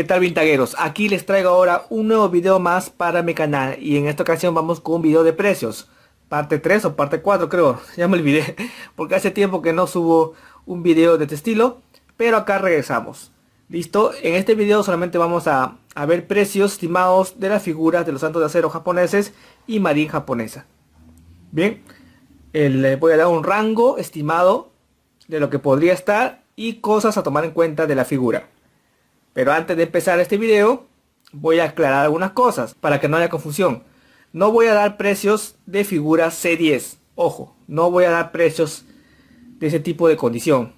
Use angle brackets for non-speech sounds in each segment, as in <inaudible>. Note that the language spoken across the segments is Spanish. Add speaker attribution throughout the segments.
Speaker 1: ¿Qué tal vintagueros? Aquí les traigo ahora un nuevo video más para mi canal y en esta ocasión vamos con un video de precios parte 3 o parte 4 creo, <laughs> ya me olvidé porque hace tiempo que no subo un video de este estilo pero acá regresamos listo, en este video solamente vamos a, a ver precios estimados de las figuras de los santos de acero japoneses y marín japonesa bien, eh, le voy a dar un rango estimado de lo que podría estar y cosas a tomar en cuenta de la figura pero antes de empezar este video, voy a aclarar algunas cosas para que no haya confusión. No voy a dar precios de figuras C10. Ojo, no voy a dar precios de ese tipo de condición.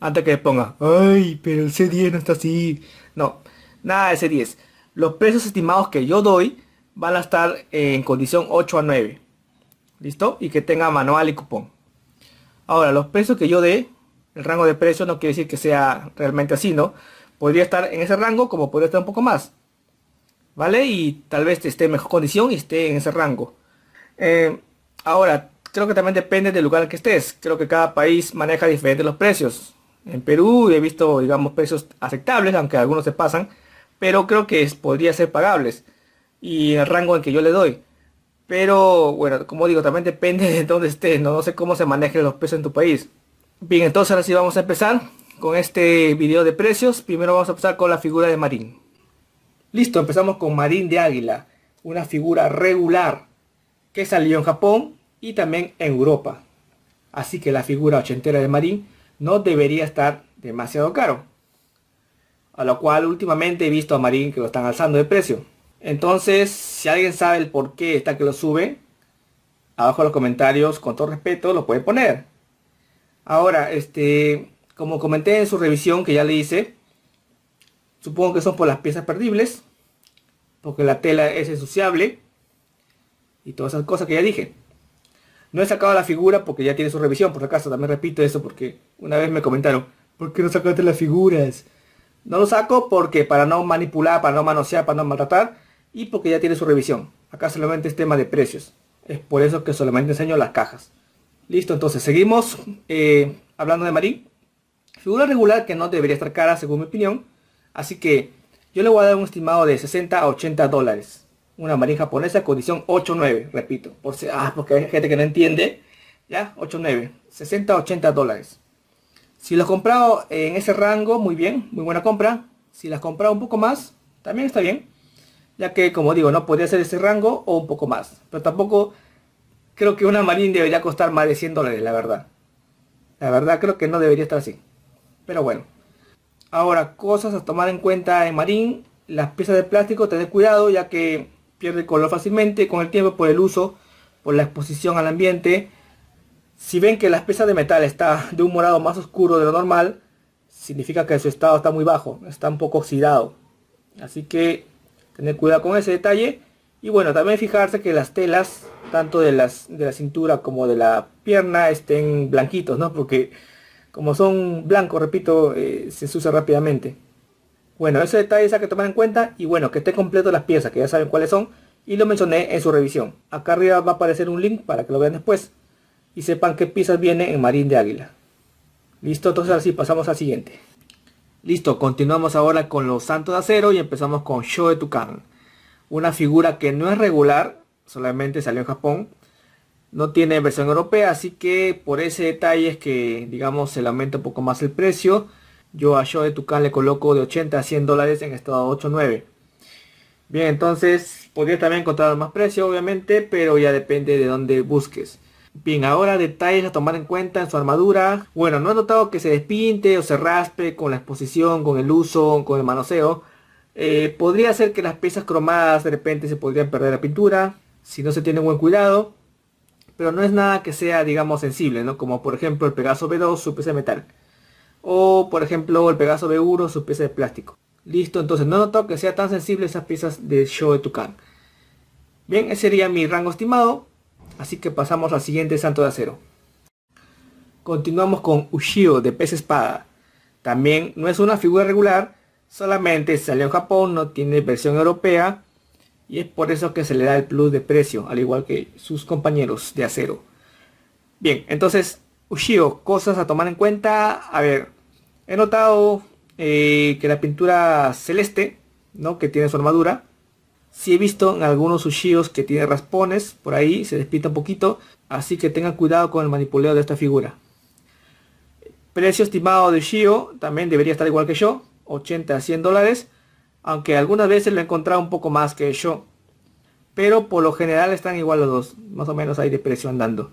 Speaker 1: Antes que ponga, ay, pero el C10 no está así. No, nada de C10. Los precios estimados que yo doy van a estar en condición 8 a 9. ¿Listo? Y que tenga manual y cupón. Ahora, los precios que yo dé, el rango de precios no quiere decir que sea realmente así, ¿no? podría estar en ese rango como podría estar un poco más. ¿Vale? Y tal vez esté en mejor condición y esté en ese rango. Eh, ahora, creo que también depende del lugar en que estés. Creo que cada país maneja diferentes los precios. En Perú he visto, digamos, precios aceptables, aunque algunos se pasan, pero creo que es, podría ser pagables. Y el rango en que yo le doy. Pero bueno, como digo, también depende <laughs> de dónde estés, ¿no? no sé cómo se manejen los precios en tu país. Bien, entonces ahora sí vamos a empezar con este video de precios. Primero vamos a empezar con la figura de Marín. Listo, empezamos con Marín de Águila, una figura regular que salió en Japón y también en Europa. Así que la figura ochentera de Marín no debería estar demasiado caro. A lo cual últimamente he visto a Marín que lo están alzando de precio. Entonces, si alguien sabe el por qué está que lo sube, abajo en los comentarios, con todo respeto, lo puede poner. Ahora, este, como comenté en su revisión que ya le hice, supongo que son por las piezas perdibles, porque la tela es ensuciable y todas esas cosas que ya dije. No he sacado la figura porque ya tiene su revisión, por acaso también repito eso porque una vez me comentaron, ¿por qué no sacaste las figuras? No lo saco porque para no manipular, para no manosear, para no maltratar y porque ya tiene su revisión. Acá solamente es tema de precios. Es por eso que solamente enseño las cajas. Listo, entonces seguimos eh, hablando de Marín. Figura regular que no debería estar cara según mi opinión. Así que yo le voy a dar un estimado de 60 a 80 dólares. Una marina japonesa condición 8.9, repito. Por si, ah, porque hay gente que no entiende. Ya, 8 9 60 a 80 dólares. Si lo he comprado en ese rango, muy bien, muy buena compra. Si las comprado un poco más, también está bien. Ya que, como digo, no podría ser ese rango o un poco más. Pero tampoco creo que una marina debería costar más de 100 dólares, la verdad. La verdad creo que no debería estar así. Pero bueno. Ahora, cosas a tomar en cuenta en Marín. Las piezas de plástico, tener cuidado ya que pierde color fácilmente con el tiempo por el uso, por la exposición al ambiente. Si ven que las piezas de metal está de un morado más oscuro de lo normal, significa que su estado está muy bajo, está un poco oxidado. Así que tener cuidado con ese detalle. Y bueno, también fijarse que las telas, tanto de, las, de la cintura como de la pierna, estén blanquitos, ¿no? Porque como son blancos, repito, eh, se usa rápidamente. Bueno, ese detalle hay que tomar en cuenta y bueno, que esté completo las piezas, que ya saben cuáles son y lo mencioné en su revisión. Acá arriba va a aparecer un link para que lo vean después y sepan qué piezas viene en Marín de Águila. Listo, entonces así pasamos al siguiente. Listo, continuamos ahora con los Santos de Acero y empezamos con Show de Tukan. Una figura que no es regular, solamente salió en Japón, no tiene versión europea, así que por ese detalle es que, digamos, se le aumenta un poco más el precio. Yo a Show de Tucán le coloco de 80 a 100 dólares en estado 8.9. Bien, entonces podría también encontrar más precio, obviamente, pero ya depende de dónde busques. Bien, ahora detalles a tomar en cuenta en su armadura. Bueno, no he notado que se despinte o se raspe con la exposición, con el uso, con el manoseo. Eh, podría ser que las piezas cromadas de repente se podrían perder la pintura si no se tiene buen cuidado pero no es nada que sea, digamos, sensible, ¿no? Como por ejemplo el Pegaso B2, su pieza de metal. O por ejemplo el Pegaso B1, su pieza de plástico. Listo, entonces no noto que sea tan sensible esas piezas de show de Bien, ese sería mi rango estimado. Así que pasamos al siguiente santo de acero. Continuamos con Ushio de pez espada. También no es una figura regular, solamente salió en Japón, no tiene versión europea y es por eso que se le da el plus de precio, al igual que sus compañeros de acero. Bien, entonces, Ushio, cosas a tomar en cuenta. A ver, he notado eh, que la pintura celeste, ¿no? Que tiene su armadura. Sí he visto en algunos Ushios que tiene raspones, por ahí se despita un poquito, así que tengan cuidado con el manipuleo de esta figura. Precio estimado de Ushio también debería estar igual que yo, 80 a 100 dólares aunque algunas veces lo he encontrado un poco más que yo. Pero por lo general están igual los dos, más o menos hay precio Andando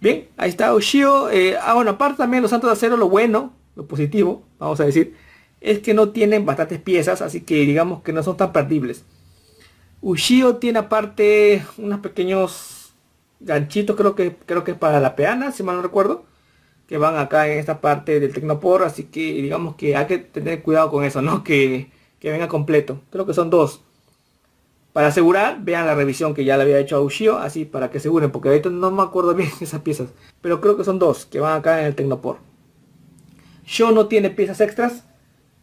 Speaker 1: Bien, ahí está Ushio. Eh, ah, bueno, aparte también los Santos de Acero, lo bueno, lo positivo, vamos a decir, es que no tienen bastantes piezas, así que digamos que no son tan perdibles. Ushio tiene aparte unos pequeños ganchitos, creo que creo que es para la peana, si mal no recuerdo, que van acá en esta parte del Tecnopor, así que digamos que hay que tener cuidado con eso, ¿no? Que que venga completo. Creo que son dos. Para asegurar, vean la revisión que ya le había hecho a Ushio, así para que aseguren, porque ahorita no me acuerdo bien <laughs> esas piezas. Pero creo que son dos que van acá en el Tecnopor. Sho no tiene piezas extras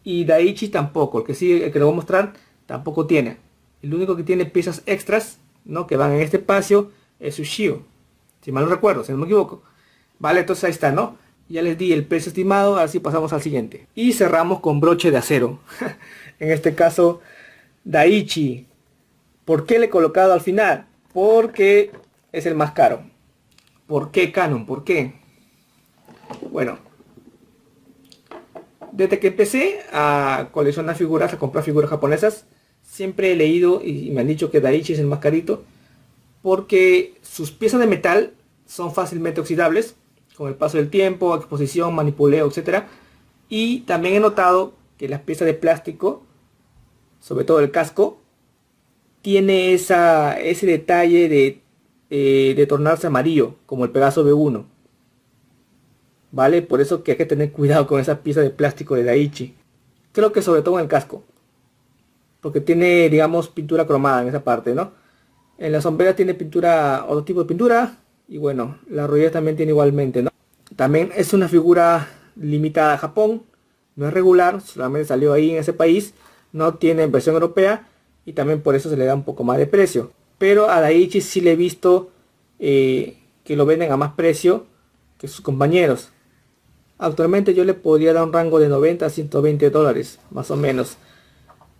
Speaker 1: y Daichi tampoco. El que sí, el que lo voy a mostrar, tampoco tiene. El único que tiene piezas extras, ¿no? Que van en este espacio es Ushio. Si mal no recuerdo, si no me equivoco. Vale, entonces ahí está, ¿no? Ya les di el precio estimado, así pasamos al siguiente. Y cerramos con broche de acero. <laughs> en este caso, Daichi. ¿Por qué le he colocado al final? Porque es el más caro. ¿Por qué Canon? ¿Por qué? Bueno, desde que empecé a coleccionar figuras, a comprar figuras japonesas, siempre he leído y me han dicho que Daichi es el más carito porque sus piezas de metal son fácilmente oxidables con el paso del tiempo, exposición, manipuleo, etc. Y también he notado que las piezas de plástico, sobre todo el casco, tiene ese detalle eh, de, tornarse amarillo, como el Pegaso B1. ¿Vale? Por eso que hay que tener cuidado con esas piezas de plástico de Daichi. Creo que sobre todo en el casco. Porque tiene, digamos, pintura cromada en esa parte, ¿no? En la sombrera tiene pintura, otro tipo de pintura, y bueno, la rueda también tiene igualmente, ¿no? También es una figura limitada a Japón, no es regular, solamente salió ahí en ese país, no tiene versión europea y también por eso se le da un poco más de precio. Pero a la ichi sí le he visto eh, que lo venden a más precio que sus compañeros. Actualmente yo le podría dar un rango de 90 a 120 dólares, más o menos.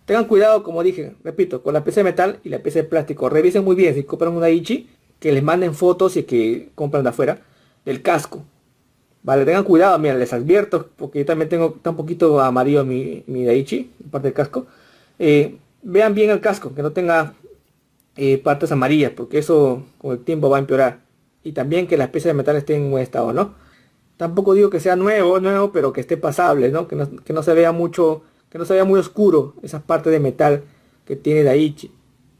Speaker 1: Tengan cuidado, como dije, repito, con la pieza de metal y la pieza de plástico. Revisen muy bien si compran una ichi que les manden fotos y que compran de afuera del casco. Vale, tengan cuidado, mira, les advierto, porque yo también tengo tan poquito amarillo mi, mi Daichi, parte del casco. Eh, vean bien el casco, que no tenga eh, partes amarillas, porque eso con el tiempo va a empeorar. Y también que las piezas de metal estén en buen estado, ¿no? Tampoco digo que sea nuevo, nuevo, pero que esté pasable, ¿no? Que no, que no se vea mucho, que no se vea muy oscuro esa parte de metal que tiene Daichi.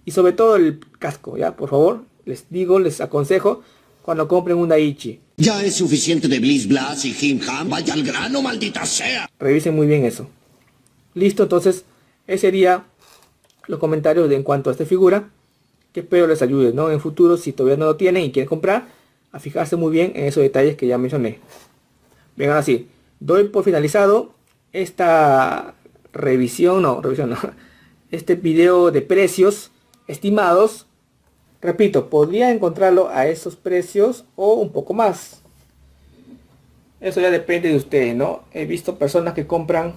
Speaker 1: Y sobre todo el casco, ¿ya? Por favor, les digo, les aconsejo, cuando compren un Daichi. Ya es suficiente de Bliss Blast y Jim Ham, vaya al grano, maldita sea. Revisen muy bien eso. Listo, entonces, ese sería los comentarios de en cuanto a esta figura, que espero les ayude, ¿no? En futuro, si todavía no lo tienen y quieren comprar, a fijarse muy bien en esos detalles que ya mencioné. Bien, ahora sí, doy por finalizado esta revisión, no, revisión no, <laughs> este video de precios estimados Repito, podría encontrarlo a esos precios o un poco más. Eso ya depende de ustedes, ¿no? He visto personas que compran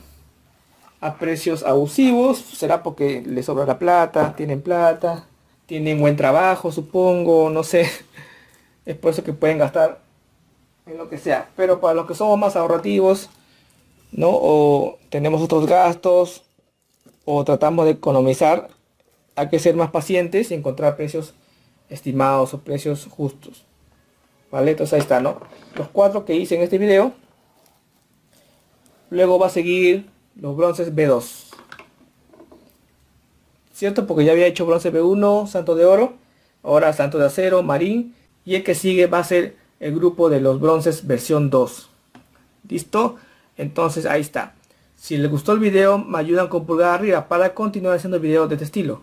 Speaker 1: a precios abusivos. Será porque les sobra la plata, tienen plata, tienen buen trabajo, supongo, no sé. <laughs> Es por eso que pueden gastar en lo que sea. Pero para los que somos más ahorrativos, ¿no? O tenemos otros gastos, o tratamos de economizar, hay que ser más pacientes y encontrar precios estimados o precios justos. ¿Vale? Entonces ahí está, ¿no? Los cuatro que hice en este video. Luego va a seguir los bronces B2. ¿Cierto? Porque ya había hecho bronce B1, santo de oro. Ahora santo de acero, marín. Y el que sigue va a ser el grupo de los bronces versión 2. ¿Listo? Entonces ahí está. Si les gustó el video, me ayudan con pulgar arriba para continuar haciendo videos de este estilo.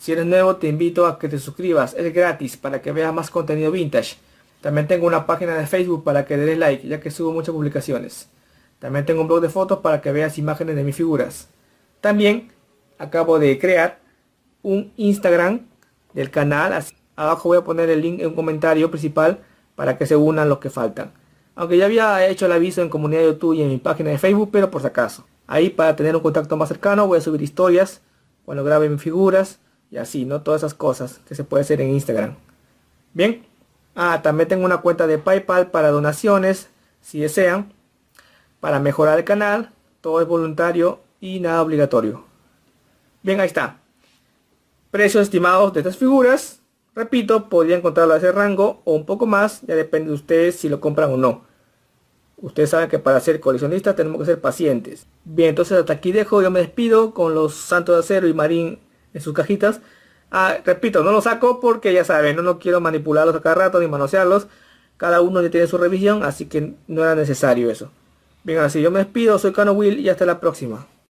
Speaker 1: Si eres nuevo te invito a que te suscribas, es gratis para que veas más contenido vintage. También tengo una página de Facebook para que le des like ya que subo muchas publicaciones. También tengo un blog de fotos para que veas imágenes de mis figuras. También acabo de crear un Instagram del canal. abajo voy a poner el link en un comentario principal para que se unan los que faltan. Aunque ya había hecho el aviso en comunidad de YouTube y en mi página de Facebook, pero por si acaso. Ahí para tener un contacto más cercano voy a subir historias cuando grabe mis figuras y así, ¿no? Todas esas cosas que se puede hacer en Instagram. Bien. Ah, también tengo una cuenta de PayPal para donaciones, si desean, para mejorar el canal. Todo es voluntario y nada obligatorio. Bien, ahí está. Precios estimados de estas figuras. Repito, podría encontrarlo a ese rango o un poco más. Ya depende de ustedes si lo compran o no. Ustedes saben que para ser coleccionistas tenemos que ser pacientes. Bien, entonces hasta aquí dejo. Yo me despido con los Santos de Acero y Marín en sus cajitas. Ah, repito, no los saco porque ya saben, no, no quiero manipularlos a cada rato ni manosearlos. Cada uno tiene su revisión, así que no era necesario eso. Bien, así yo me despido, soy Cano Will y hasta la próxima.